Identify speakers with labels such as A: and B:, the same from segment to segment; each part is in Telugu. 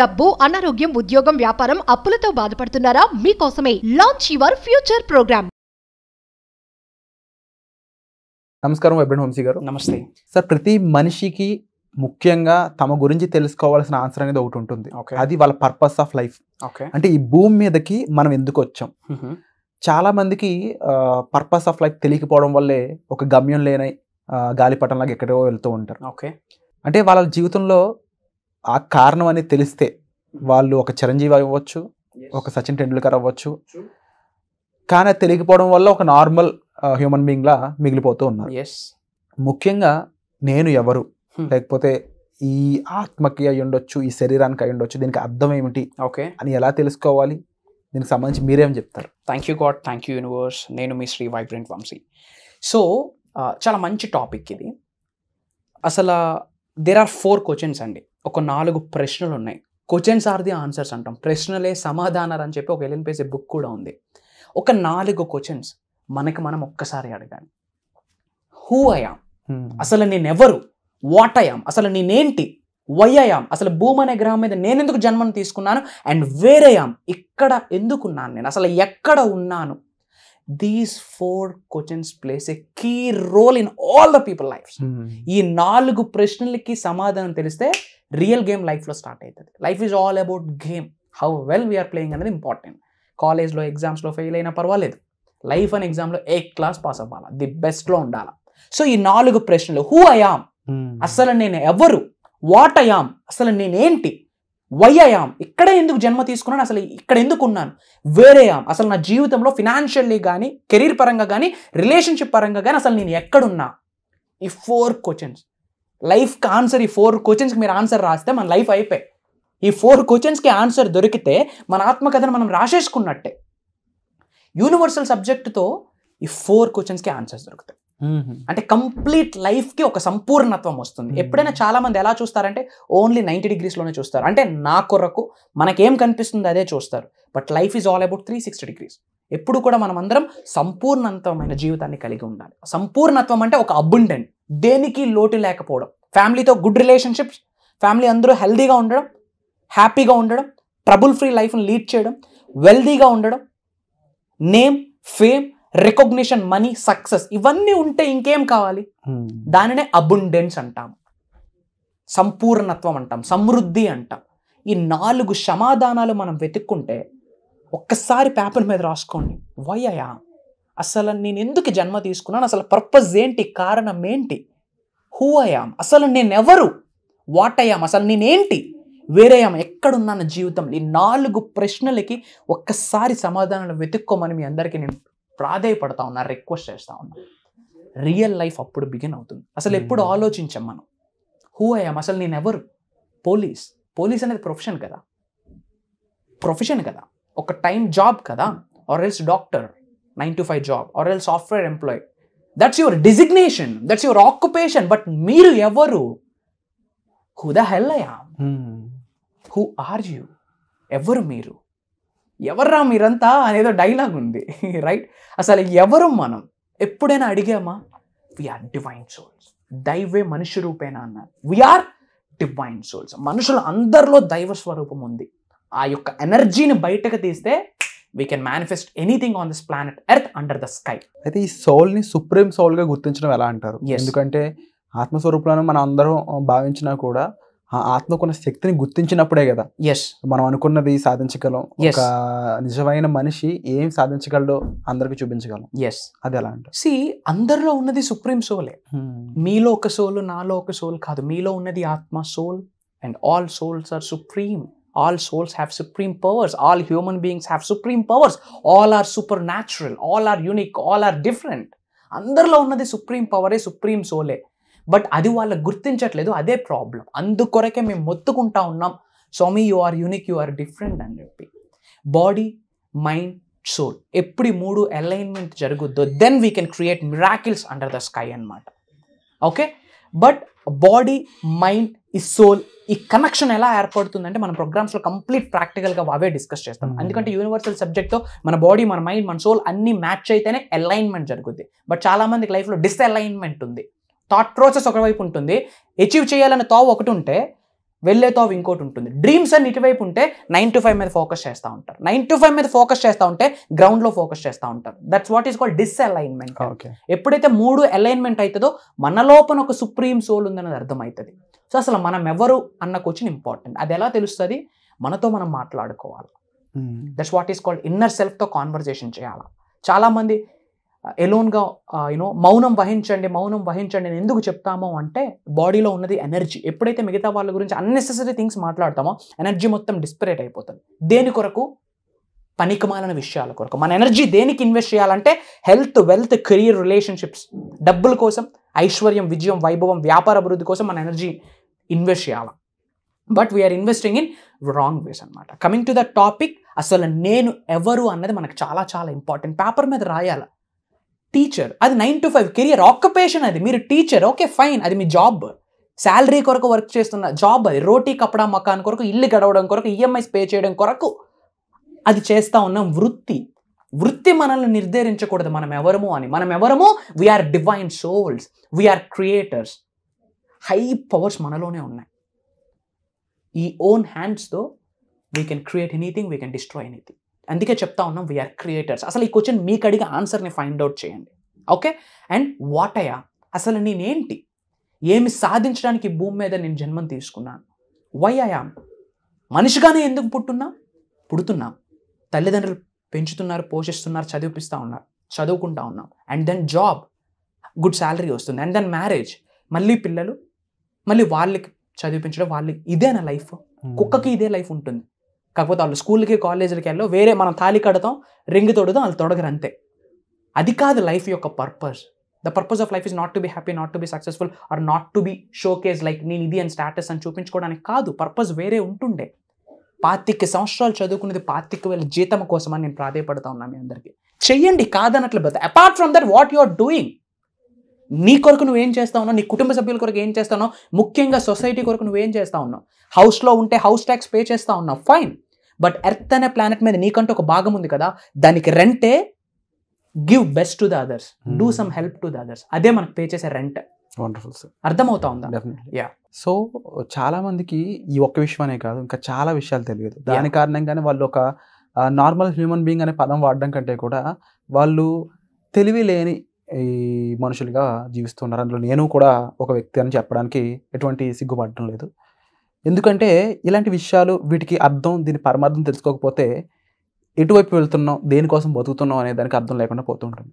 A: డబ్బు అనారోగ్యం ఉద్యోగం వ్యాపారం అప్పులతో బాధపడుతున్నారా మీకోసమే లాంచ్ యువర్ ఫ్యూచర్ ప్రోగ్రామ్
B: నమస్కారం వెబ్రన్ హోమ్సీ గారు నమస్తే సార్ ప్రతి మనిషికి ముఖ్యంగా తమ గురించి తెలుసుకోవాల్సిన ఆన్సర్ అనేది ఒకటి ఉంటుంది అది వాళ్ళ పర్పస్ ఆఫ్ లైఫ్ అంటే ఈ భూమి మీదకి మనం ఎందుకు వచ్చాం చాలా మందికి పర్పస్ ఆఫ్ లైఫ్ తెలియకపోవడం వల్లే ఒక గమ్యం లేని గాలిపటంలాగా ఎక్కడో వెళ్తూ ఉంటారు ఓకే అంటే వాళ్ళ జీవితంలో ఆ కారణం అనేది తెలిస్తే వాళ్ళు ఒక చిరంజీవి అవ్వచ్చు ఒక సచిన్ టెండూల్కర్ అవ్వచ్చు కానీ అది తెలియకపోవడం వల్ల ఒక నార్మల్ హ్యూమన్ బీయింగ్లా మిగిలిపోతూ ఉన్నారు ఎస్ ముఖ్యంగా నేను ఎవరు hmm. లేకపోతే ఈ ఆత్మకి అయి ఉండొచ్చు ఈ శరీరానికి అయి ఉండొచ్చు దీనికి అర్థం ఏమిటి ఓకే అని ఎలా తెలుసుకోవాలి దీనికి సంబంధించి మీరేం చెప్తారు
A: thank you God thank you universe నేను మీ శ్రీ వైబ్రెంట్ వంశీ సో చాలా మంచి టాపిక్ ఇది అసలు దేర్ ఆర్ ఫోర్ క్వశ్చన్స్ అండి ఒక నాలుగు ప్రశ్నలు ఉన్నాయి క్వశ్చన్స్ ఆర్ ది ఆన్సర్స్ అంటాం ప్రశ్నలే సమాధానాలు అని చెప్పి ఒక పేసే బుక్ కూడా ఉంది ఒక నాలుగు క్వశ్చన్స్ మనకి మనం ఒక్కసారి అడగాలి హూ అయాం hmm. అసలు నేనెవరు వాట్ అయాం అసలు నేనేంటి వై అయాం అసలు భూమి అనే గ్రహం మీద నేను ఎందుకు జన్మను తీసుకున్నాను అండ్ వేరేయామ్ ఇక్కడ ఎందుకున్నాను నేను అసలు ఎక్కడ ఉన్నాను these four questions place a key role in all the people life ఈ నాలుగు ప్రశ్నలకి సమాధానం తెలిస్తే రియల్ గేమ్ లైఫ్లో స్టార్ట్ అవుతుంది life is all about game how well we are playing అనేది ఇంపార్టెంట్ కాలేజ్లో ఎగ్జామ్స్లో ఫెయిల్ అయినా పర్వాలేదు లైఫ్ అండ్ ఎగ్జామ్లో ఏ క్లాస్ పాస్ అవ్వాలా ది బెస్ట్లో ఉండాలా సో ఈ నాలుగు ప్రశ్నలు హూ అయామ్ hmm. అసలు నేను ఎవరు వాట్ అయామ్ అసలు నేనేంటి వై అయామ్ ఇక్కడ ఎందుకు జన్మ తీసుకున్నాను అసలు ఇక్కడ ఎందుకు ఉన్నాను వేరే యామ్ అసలు నా జీవితంలో ఫినాన్షియల్లీ కానీ కెరీర్ పరంగా కానీ రిలేషన్షిప్ పరంగా కానీ అసలు నేను ఎక్కడున్నా ఈ ఫోర్ క్వశ్చన్స్ లైఫ్కి ఆన్సర్ ఈ ఫోర్ క్వశ్చన్స్కి మీరు ఆన్సర్ రాస్తే మన లైఫ్ అయిపోయి ఈ ఫోర్ క్వశ్చన్స్కి ఆన్సర్ దొరికితే మన ఆత్మకథను మనం రాసేసుకున్నట్టే యూనివర్సల్ సబ్జెక్టుతో ఈ ఫోర్ క్వశ్చన్స్కి ఆన్సర్స్ దొరుకుతాయి అంటే కంప్లీట్ లైఫ్కి ఒక సంపూర్ణత్వం వస్తుంది ఎప్పుడైనా చాలామంది ఎలా చూస్తారంటే ఓన్లీ నైంటీ డిగ్రీస్లోనే చూస్తారు అంటే నా కొరకు మనకేం కనిపిస్తుంది అదే చూస్తారు but life is all about three sixty degrees ఎప్పుడు కూడా మనం అందరం సంపూర్ణత్వమైన జీవితాన్ని కలిగి ఉండాలి సంపూర్ణత్వం అంటే ఒక అబుండెంట్ దేనికి లోటు లేకపోవడం ఫ్యామిలీతో గుడ్ రిలేషన్షిప్స్ ఫ్యామిలీ అందరూ హెల్దీగా ఉండడం హ్యాపీగా ఉండడం ట్రబుల్ ఫ్రీ లైఫ్ని లీడ్ చేయడం వెల్దీగా ఉండడం name fame recognition money success ఇవన్నీ ఉంటే ఇంకేం కావాలి దానినే అబుండెన్స్ అంటాం సంపూర్ణత్వం అంటాం సమృద్ధి అంటాం ఈ నాలుగు సమాధానాలు మనం వెతుక్కుంటే ఒక్కసారి పేపర్ మీద రాసుకోండి వై ఐ అసలు నేను ఎందుకు జన్మ తీసుకున్నాను అసలు పర్పస్ ఏంటి కారణం ఏంటి హూ అయాం అసలు నేనెవరు వాట్ అయాం అసలు నేనేంటి వేరే ఆమె ఎక్కడున్నాను జీవితంలో ఈ నాలుగు ప్రశ్నలకి ఒక్కసారి సమాధానాలు వెతుక్కోమని మీ అందరికీ నేను ప్రాధాయపడతా ఉన్నా రిక్వెస్ట్ చేస్తా ఉన్నా రియల్ లైఫ్ అప్పుడు బిగిన్ అవుతుంది అసలు ఎప్పుడు hmm. ఆలోచించాం మనం హూ అయ్యాం అసలు నేను ఎవరు పోలీస్ పోలీస్ అనేది ప్రొఫెషన్ కదా ప్రొఫెషన్ కదా ఒక టైం జాబ్ కదా or else doctor nine to five job or else software employee that's your designation that's your occupation but మీరు ఎవరు who the hell I am who are you ఎవరు మీరు ఎవర్రా మీరంతా అనేదో డైలాగ్ ఉంది రైట్ అసలు ఎవరు మనం ఎప్పుడైనా అడిగామా వీఆర్ డివైన్ సోల్స్ దైవే మనుష్య రూపేనా అన్నారు వీఆర్ డివైన్ సోల్స్ మనుషుల అందరిలో దైవ స్వరూపం ఉంది ఆ యొక్క ఎనర్జీని బయటకు తీస్తే we can manifest anything on this planet earth under the sky
B: అయితే ఈ సోల్ ని సుప్రీం సోల్ గా గుర్తించడం ఎలా అంటారు ఎందుకంటే ఆత్మస్వరూపులను మనం అందరం భావించినా కూడా ఆ ఆత్మకున్న శక్తిని గుర్తించినప్పుడే కదా ఎస్ మనం అనుకున్నది సాధించగలం ఎస్ నిజమైన మనిషి ఏం సాధించగలడో
A: అందరికి చూపించగలం ఎస్ అది ఎలా అంటే సి అందరిలో ఉన్నది సుప్రీం సోలే hmm. మీలో ఒక సోల్ నాలో ఒక సోల్ కాదు మీలో ఉన్నది ఆత్మ soul and all souls are supreme all souls have supreme powers all human beings have supreme powers all are supernatural all are unique all are different అందరిలో ఉన్నది సుప్రీం పవరే సుప్రీం సోలే బట్ అది వాళ్ళకి గుర్తించట్లేదు అదే ప్రాబ్లం అందుకొరకే మేము మొత్తుకుంటా ఉన్నాం స్వామి you are unique you are different అని చెప్పి బాడీ మైండ్ సోల్ ఎప్పుడు మూడు అలైన్మెంట్ జరుగుద్దో then we can create miracles under the sky అనమాట ఓకే బట్ బాడీ మైండ్ ఈ సోల్ ఈ కనెక్షన్ ఎలా ఏర్పడుతుందంటే మన ప్రోగ్రామ్స్లో కంప్లీట్ ప్రాక్టికల్గా అవే డిస్కస్ చేస్తాం hmm. ఎందుకంటే యూనివర్సల్ సబ్జెక్ట్తో మన బాడీ మన మైండ్ మన సోల్ అన్ని మ్యాచ్ అయితేనే అలైన్మెంట్ జరుగుద్ది బట్ చాలామందికి లైఫ్లో డిస్అలైన్మెంట్ ఉంది థాట్ ప్రాసెస్ ఒకవైపు ఉంటుంది అచీవ్ చేయాలనే తావు ఒకటి ఉంటే వెళ్ళేతో ఇంకోటి ఉంటుంది డ్రీమ్స్ అని ఇటువైపు ఉంటే నైన్ టు ఫైవ్ మీద ఫోకస్ చేస్తూ ఉంటారు నైన్ టు ఫైవ్ మీద ఫోకస్ చేస్తూ ఉంటే గ్రౌండ్లో ఫోకస్ చేస్తూ ఉంటారు that's what is called disalignment ఎప్పుడైతే మూడు అలైన్మెంట్ అవుతుందో మన లోపల ఒక సుప్రీం సోల్ ఉందన్నది అర్థమవుతుంది సో అసలు మనం ఎవరు అన్న క్వశ్చన్ ఇంపార్టెంట్ అది ఎలా తెలుస్తుంది మనతో మనం మాట్లాడుకోవాలి that's what is called inner సెల్ఫ్తో కాన్వర్జేషన్ చేయాలి చాలామంది ఎలోన్గా యూనో మౌనం వహించండి మౌనం వహించండి నేను ఎందుకు చెప్తామో అంటే బాడీలో ఉన్నది ఎనర్జీ ఎప్పుడైతే మిగతా వాళ్ళ గురించి అన్నెసెసరీ థింగ్స్ మాట్లాడతామో ఎనర్జీ మొత్తం డిస్పరేట్ అయిపోతుంది దేని కొరకు పనికిమాలిన విషయాల కొరకు మన ఎనర్జీ దేనికి ఇన్వెస్ట్ చేయాలంటే హెల్త్ వెల్త్ కెరీర్ రిలేషన్షిప్స్ డబ్బుల కోసం ఐశ్వర్యం విజయం వైభవం వ్యాపార అభివృద్ధి కోసం మన ఎనర్జీ ఇన్వెస్ట్ చేయాలి but we are investing in wrong ways అనమాట కమింగ్ టు ద టాపిక్ అసలు నేను ఎవరు అన్నది మనకు చాలా చాలా ఇంపార్టెంట్ పేపర్ మీద రాయాలి టీచర్ అది nine to five career occupation అది మీరు టీచర్ ఓకే ఫైన్ అది మీ జాబ్ శాలరీ కొరకు వర్క్ చేస్తున్న జాబ్ అది రోటీ కపడా మకాన్ కొరకు ఇల్లు గడవడం కొరకు ఈఎంఐస్ e పే చేయడం కొరకు అది చేస్తూ ఉన్నాం వృత్తి వృత్తి మనల్ని నిర్ధారించకూడదు మనం ఎవరము అని మనం ఎవరము we are divine souls we are creators high powers మనలోనే ఉన్నాయి ఈ ఓన్ హ్యాండ్స్తో we can create anything we can destroy anything అందుకే చెప్తా ఉన్నాం వీఆర్ క్రియేటర్స్ అసలు ఈ క్వశ్చన్ మీకు అడిగి ఆన్సర్ని ఫైండ్ అవుట్ చేయండి ఓకే అండ్ వాట్ అయ్యా అసలు నేనేంటి ఏమి సాధించడానికి భూమి మీద నేను జన్మం తీసుకున్నాను వై అయా మనిషిగానే ఎందుకు పుట్టున్నా పుడుతున్నాం తల్లిదండ్రులు పెంచుతున్నారు పోషిస్తున్నారు చదివిపిస్తూ ఉన్నారు చదువుకుంటా ఉన్నాం and then job good salary వస్తుంది అండ్ దెన్ మ్యారేజ్ మళ్ళీ పిల్లలు మళ్ళీ వాళ్ళకి చదివించడం వాళ్ళకి ఇదే నా లైఫ్ కుక్కకి ఇదే లైఫ్ ఉంటుంది కాకపోతే వాళ్ళు స్కూల్కి కాలేజీలకి వెళ్ళో వేరే మనం తాళి కడతాం రింగ్ తొడుతాం వాళ్ళు తొడగరు అంతే అది కాదు లైఫ్ యొక్క purpose the purpose of life is not to be happy not to be successful or not to be show like నేను ఇది అని స్టాటస్ అని చూపించుకోవడానికి కాదు పర్పస్ వేరే ఉంటుండే పాతిక సంవత్సరాలు చదువుకునేది పాతిక వేల జీతం కోసమని నేను ప్రాధాయపడతా ఉన్నాను మీ అందరికీ చెయ్యండి కాదన్నట్లు apart from that what you are doing నీ కొరకు నువ్వు ఏం చేస్తా ఉన్నావు నీ కుటుంబ సభ్యుల కొరకు ఏం చేస్తా ఉన్నావు ముఖ్యంగా సొసైటీ కొరకు నువ్వేం చేస్తా ఉన్నావు హౌస్లో ఉంటే హౌస్ ట్యాక్స్ పే చేస్తా ఉన్నావు ఫైన్ బట్ ఎర్త్ అనే ప్లానెట్ మీద నీకంటూ ఒక భాగం ఉంది కదా దానికి రెంటే give best to the others do some help to the others అదే మనకు పే చేసే రెంట్ వండర్ఫుల్ సార్ అర్థమవుతా ఉందా యా
B: సో చాలా మందికి ఈ ఒక్క విషయం అనే కాదు ఇంకా చాలా విషయాలు తెలియదు దాని కారణంగానే వాళ్ళు ఒక నార్మల్ హ్యూమన్ బీయింగ్ అనే పదం వాడడం కంటే కూడా వాళ్ళు తెలివి లేని ఈ మనుషులుగా జీవిస్తున్నారు అందులో నేను కూడా ఒక వ్యక్తి అని చెప్పడానికి ఎటువంటి సిగ్గుపడటం లేదు ఎందుకంటే ఇలాంటి విషయాలు వీటికి అర్థం దీని పరమార్థం తెలుసుకోకపోతే ఎటువైపు వెళ్తున్నాం దేనికోసం బతుకుతున్నాం అనే దానికి అర్థం లేకుండా పోతుంటుంది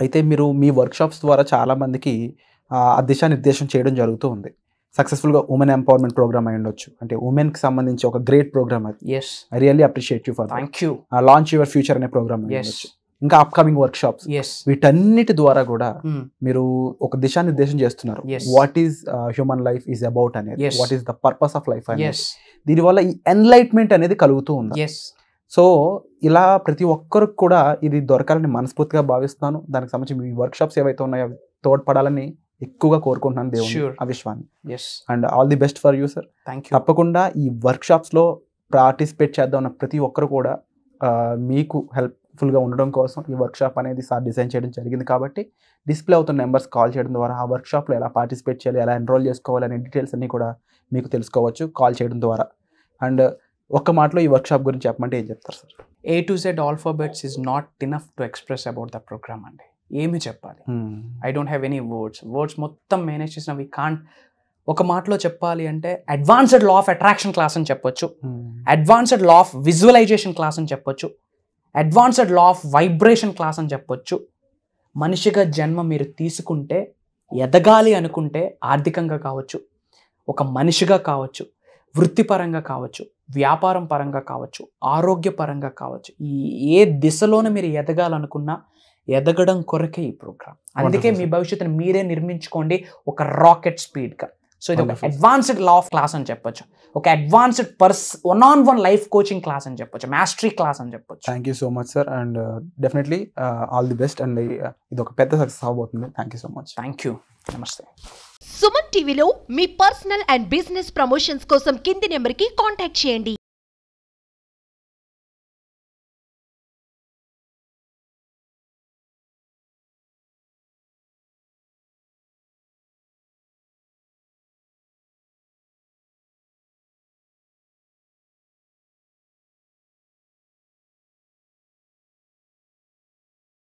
B: అయితే మీరు మీ వర్క్షాప్స్ ద్వారా చాలామందికి దిశానిర్దేశం చేయడం జరుగుతూ ఉంది సక్సెస్ఫుల్గా ఉమెన్ ఎంపవర్మెంట్ ప్రోగ్రామ్ అయి ఉండొచ్చు అంటే ఉమెన్కి సంబంధించి ఒక గ్రేట్ ప్రోగ్రామ్ అది yes I really appreciate you for thank you launch your future అనే ప్రోగ్రామ్ ఎస్ ఇంకా అప్కమింగ్ వర్క్ షాప్స్ వీటన్నిటి ద్వారా కూడా hmm. మీరు ఒక దిశా నిర్దేశం చేస్తున్నారు what is human life is about అనేది what is the purpose of life అనేది వల్ల ఈ ఎన్లైట్మెంట్ అనేది కలుగుతూ ఉంది సో ఇలా ప్రతి ఒక్కరికి కూడా ఇది దొరకాలని మనస్ఫూర్తిగా భావిస్తాను దానికి సంబంధించి మీ వర్క్ షాప్స్ ఏవైతే ఉన్నాయో తోడ్పడాలని ఎక్కువగా కోరుకుంటున్నాను దేవుడు ఆ విశ్వాన్ని and all the best for you sir thank you తప్పకుండా ఈ వర్క్ లో పార్టిసిపేట్ చేద్దాం ప్రతి ఒక్కరు కూడా uh, మీకు హెల్ప్ ఫుల్గా ఉండడం కోసం ఈ వర్క్షాప్ అనేది సార్ డిజైన్ చేయడం జరిగింది కాబట్టి డిస్ప్లే అవుతున్న నెంబర్స్ కాల్ చేయడం ద్వారా ఆ వర్క్షాప్లో ఎలా పార్టిసిపేట్ చేయాలి ఎలా ఎన్రోల్ చేసుకోవాలి అనే డీటెయిల్స్ అన్నీ కూడా మీకు తెలుసుకోవచ్చు కాల్ చేయడం ద్వారా అండ్ ఒక్క మాటలో ఈ వర్క్షాప్ గురించి చెప్పమంటే ఏం చెప్తారు sir
A: A to Z alphabets is not enough to express about the program అండి ఏమి చెప్పాలి I don't have any words words మొత్తం మేనేజ్ చేసిన వి కాంట్ ఒక మాటలో చెప్పాలి అంటే advanced law of attraction class అని చెప్పొచ్చు advanced law of visualization class అని చెప్పొచ్చు advanced law of vibration class అని చెప్పొచ్చు మనిషిగా జన్మ మీరు తీసుకుంటే ఎదగాలి అనుకుంటే ఆర్థికంగా కావచ్చు ఒక మనిషిగా కావచ్చు వృత్తిపరంగా కావచ్చు వ్యాపారం పరంగా కావచ్చు ఆరోగ్యపరంగా కావచ్చు ఈ ఏ దిశలోన మీరు ఎదగాలనుకున్నా ఎదగడం కొరకే ఈ ప్రోగ్రామ్ అందుకే మీ భవిష్యత్తును మీరే నిర్మించుకోండి ఒక రాకెట్ స్పీడ్గా సో ఇది ఒక అడ్వాన్స్డ్ లా ఆఫ్ క్లాస్ అని చెప్పొచ్చు ఒక అడ్వాన్స్డ్ పర్స్ one on one life coaching class అని చెప్పొచ్చు మాస్టరీ క్లాస్ అని చెప్పొచ్చు
B: thank you so much sir and definitely all the best and ఇది ఒక పెద్ద సక్సెస్ అవబోతుంది thank you so much thank you నమస్తే
A: సుమన్ టీవీలో మీ పర్సనల్ అండ్ బిజినెస్ ప్రమోషన్స్ కోసం కింది నెంబర్కి కాంటాక్ట్ చేయండి